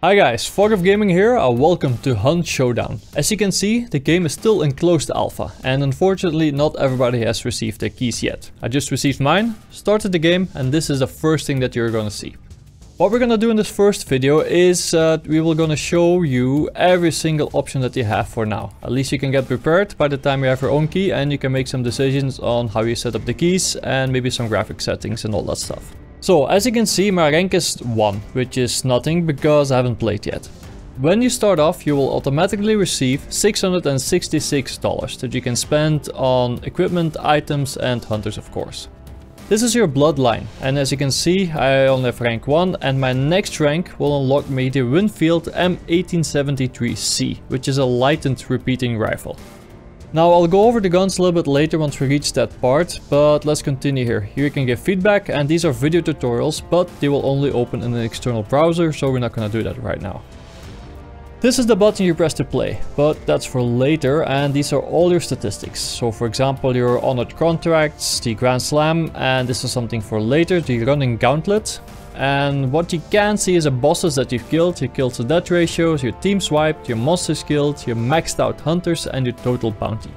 Hi guys, Fog of Gaming here and welcome to Hunt Showdown. As you can see, the game is still in closed alpha and unfortunately not everybody has received their keys yet. I just received mine, started the game and this is the first thing that you're gonna see. What we're gonna do in this first video is uh, we will gonna show you every single option that you have for now. At least you can get prepared by the time you have your own key and you can make some decisions on how you set up the keys and maybe some graphic settings and all that stuff. So as you can see my rank is 1, which is nothing because I haven't played yet. When you start off you will automatically receive $666 that you can spend on equipment, items and hunters of course. This is your bloodline and as you can see I only have rank 1 and my next rank will unlock me the Winfield M1873C which is a lightened repeating rifle. Now I'll go over the guns a little bit later once we reach that part, but let's continue here. Here you can give feedback and these are video tutorials, but they will only open in an external browser, so we're not gonna do that right now. This is the button you press to play, but that's for later and these are all your statistics. So for example your honored contracts, the Grand Slam, and this is something for later, the running gauntlet. And what you can see is the bosses that you've killed, your kill to death ratios, your team swiped, your monsters killed, your maxed out hunters and your total bounty.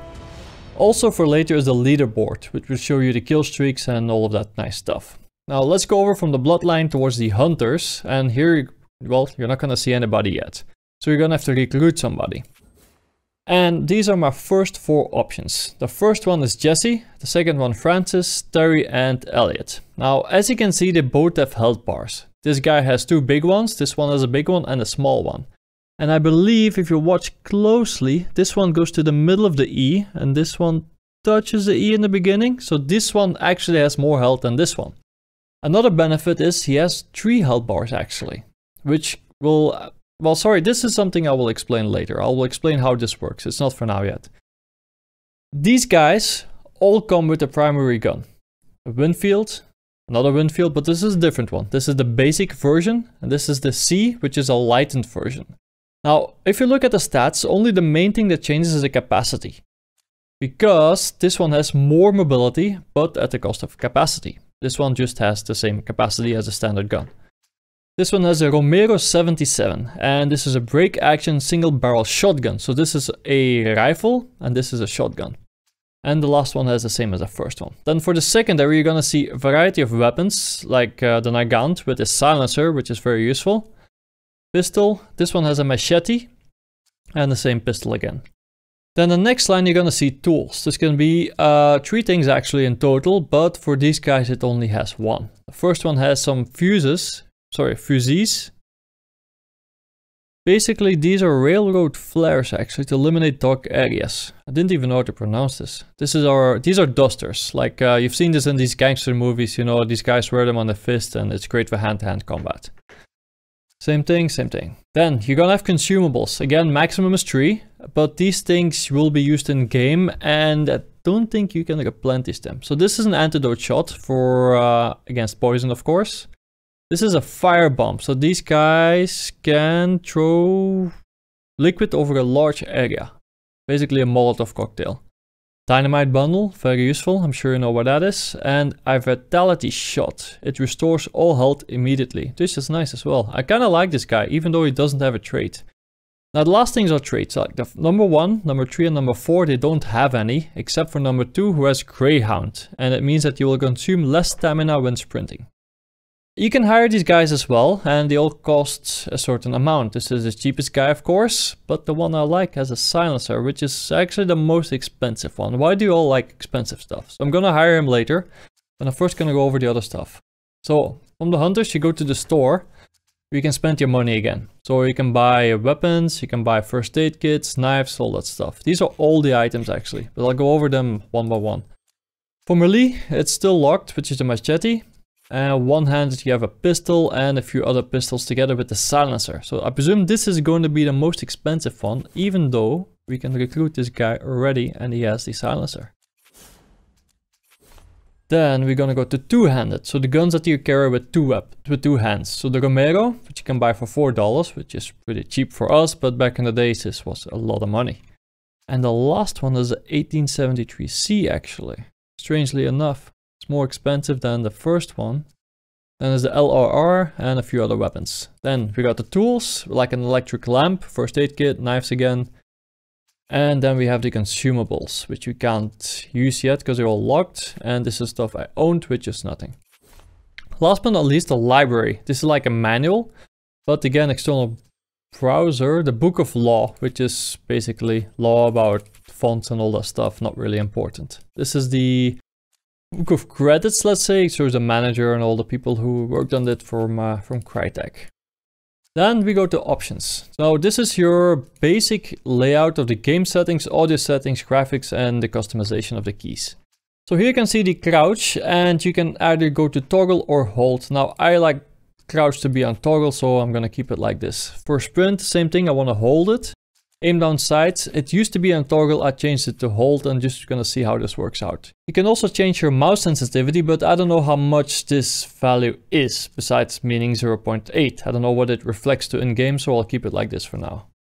Also for later is the leaderboard, which will show you the kill streaks and all of that nice stuff. Now let's go over from the bloodline towards the hunters and here, well, you're not gonna see anybody yet. So you're gonna have to recruit somebody. And these are my first four options. The first one is Jesse, the second one Francis, Terry and Elliot. Now, as you can see, they both have health bars. This guy has two big ones, this one has a big one and a small one. And I believe if you watch closely, this one goes to the middle of the E and this one touches the E in the beginning. So this one actually has more health than this one. Another benefit is he has three health bars actually, which will well, sorry, this is something I will explain later. I will explain how this works. It's not for now yet. These guys all come with a primary gun. A Winfield, another Winfield, but this is a different one. This is the basic version, and this is the C, which is a lightened version. Now, if you look at the stats, only the main thing that changes is the capacity. Because this one has more mobility, but at the cost of capacity. This one just has the same capacity as a standard gun. This one has a Romero 77 and this is a break action single barrel shotgun. So this is a rifle and this is a shotgun. And the last one has the same as the first one. Then for the secondary you're gonna see a variety of weapons like uh, the Nagant with a silencer which is very useful. Pistol, this one has a machete and the same pistol again. Then the next line you're gonna see tools. This can be uh, three things actually in total, but for these guys it only has one. The first one has some fuses sorry, fusees. Basically, these are railroad flares actually to eliminate dark areas. I didn't even know how to pronounce this. This is our, these are dusters. Like uh, you've seen this in these gangster movies, you know, these guys wear them on the fist and it's great for hand-to-hand -hand combat. Same thing, same thing. Then you're gonna have consumables. Again, maximum is three, but these things will be used in game and I don't think you can replenish them. So this is an antidote shot for, uh, against poison of course. This is a fire bomb. So these guys can throw liquid over a large area. Basically a Molotov cocktail. Dynamite bundle, very useful, I'm sure you know what that is. And a vitality shot. It restores all health immediately. This is nice as well. I kind of like this guy, even though he doesn't have a trait. Now the last things are traits, like the number 1, number 3 and number 4 they don't have any, except for number 2 who has Greyhound, and it means that you will consume less stamina when sprinting. You can hire these guys as well, and they all cost a certain amount. This is the cheapest guy, of course, but the one I like has a silencer, which is actually the most expensive one. Why do you all like expensive stuff? So I'm gonna hire him later, and I'm first gonna go over the other stuff. So, from the hunters, you go to the store, you can spend your money again. So you can buy weapons, you can buy first aid kits, knives, all that stuff. These are all the items actually, but I'll go over them one by one. For melee, it's still locked, which is the machete, uh, one handed you have a pistol and a few other pistols together with the silencer. So I presume this is going to be the most expensive one, even though we can recruit this guy already and he has the silencer. Then we're gonna go to two-handed. So the guns that you carry with two with two hands. So the Romero, which you can buy for four dollars, which is pretty cheap for us, but back in the days this was a lot of money. And the last one is the 1873C actually. Strangely enough more expensive than the first one. Then there's the LRR and a few other weapons. Then we got the tools, like an electric lamp, first aid kit, knives again. And then we have the consumables, which you can't use yet because they're all locked. And this is stuff I owned, which is nothing. Last but not least, the library. This is like a manual, but again, external browser, the book of law, which is basically law about fonts and all that stuff, not really important. This is the book of credits, let's say. So the manager and all the people who worked on it from, uh, from Crytek. Then we go to options. So this is your basic layout of the game settings, audio settings, graphics, and the customization of the keys. So here you can see the crouch and you can either go to toggle or hold. Now I like crouch to be on toggle, so I'm gonna keep it like this. For sprint, same thing, I wanna hold it. Aim down sights, it used to be on toggle, I changed it to hold and just gonna see how this works out. You can also change your mouse sensitivity, but I don't know how much this value is, besides meaning 0.8. I don't know what it reflects to in-game, so I'll keep it like this for now.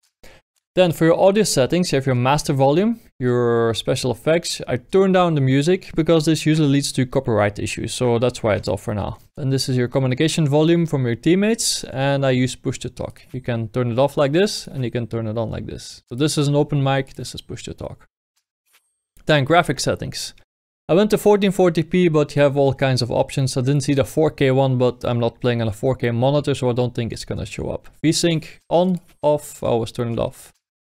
Then for your audio settings, you have your master volume, your special effects. I turn down the music because this usually leads to copyright issues. So that's why it's off for now. And this is your communication volume from your teammates. And I use push to talk. You can turn it off like this and you can turn it on like this. So this is an open mic. This is push to talk. Then graphic settings. I went to 1440p, but you have all kinds of options. I didn't see the 4K one, but I'm not playing on a 4K monitor, so I don't think it's gonna show up. VSync on, off, I always turn it off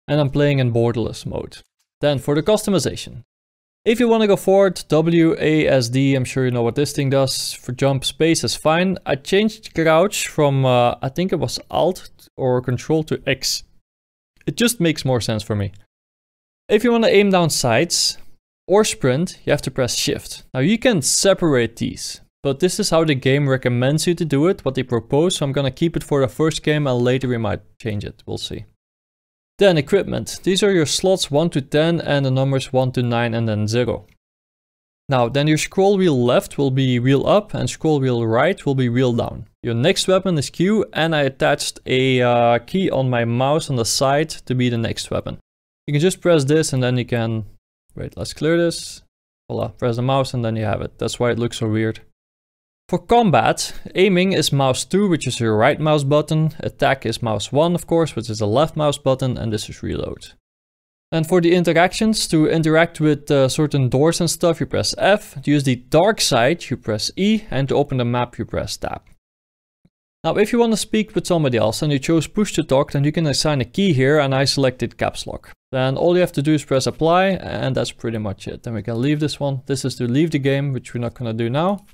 and I'm playing in borderless mode. Then for the customization. If you want to go forward, WASD, I'm sure you know what this thing does. For jump, space is fine. I changed crouch from, uh, I think it was Alt or Control to X. It just makes more sense for me. If you want to aim down sights or sprint, you have to press Shift. Now you can separate these, but this is how the game recommends you to do it, what they propose, so I'm gonna keep it for the first game and later we might change it, we'll see. Then equipment. These are your slots 1 to 10 and the numbers 1 to 9 and then 0. Now then your scroll wheel left will be wheel up and scroll wheel right will be wheel down. Your next weapon is Q and I attached a uh, key on my mouse on the side to be the next weapon. You can just press this and then you can... Wait, let's clear this. Voila, press the mouse and then you have it. That's why it looks so weird. For combat, aiming is mouse 2, which is your right mouse button, attack is mouse 1 of course, which is the left mouse button, and this is reload. And for the interactions, to interact with uh, certain doors and stuff, you press F, to use the dark side, you press E, and to open the map, you press Tab. Now if you want to speak with somebody else and you chose push to talk, then you can assign a key here and I selected caps lock. Then all you have to do is press apply and that's pretty much it. Then we can leave this one. This is to leave the game, which we're not going to do now.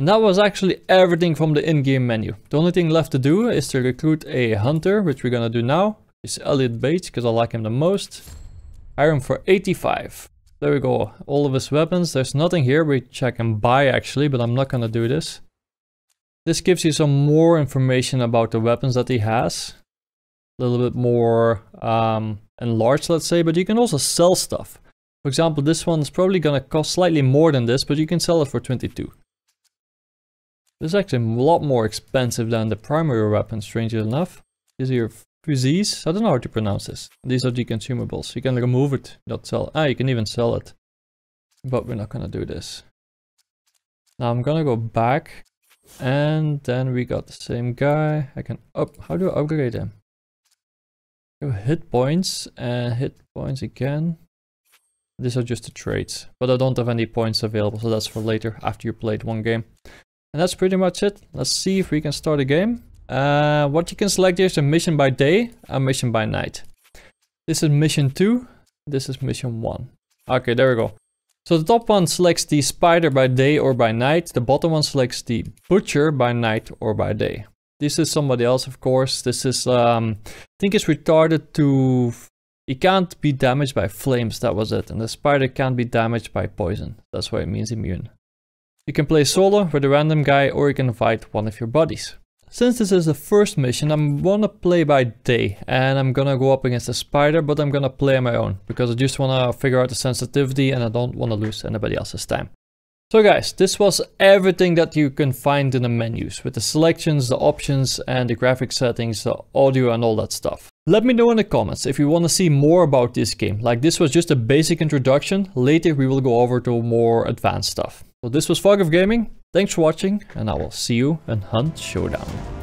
And that was actually everything from the in-game menu. The only thing left to do is to recruit a hunter, which we're gonna do now. It's Elliot Bates, because I like him the most. Hire him for 85. There we go, all of his weapons. There's nothing here which I can buy actually, but I'm not gonna do this. This gives you some more information about the weapons that he has. A little bit more um, enlarged, let's say, but you can also sell stuff. For example, this one is probably gonna cost slightly more than this, but you can sell it for 22. This is actually a lot more expensive than the primary weapon, strangely enough. These are fusees. I don't know how to pronounce this. These are the consumables. You can remove it, not sell. Ah, you can even sell it. But we're not gonna do this. Now I'm gonna go back. And then we got the same guy. I can up. How do I upgrade him? hit points and hit points again. These are just the traits, but I don't have any points available, so that's for later after you played one game. And that's pretty much it. Let's see if we can start a game. Uh, what you can select here is a mission by day, a mission by night. This is mission 2, this is mission 1. Okay, there we go. So the top one selects the spider by day or by night, the bottom one selects the butcher by night or by day. This is somebody else, of course. This is, um, I think it's retarded to... He can't be damaged by flames, that was it. And the spider can't be damaged by poison. That's why it means immune. You can play solo with a random guy or you can invite one of your buddies. Since this is the first mission, I'm gonna play by day and I'm gonna go up against a spider, but I'm gonna play on my own because I just wanna figure out the sensitivity and I don't wanna lose anybody else's time. So guys, this was everything that you can find in the menus with the selections, the options and the graphic settings, the audio and all that stuff. Let me know in the comments if you want to see more about this game. Like this was just a basic introduction. Later we will go over to more advanced stuff. So this was Fog of Gaming. Thanks for watching and I will see you in Hunt Showdown.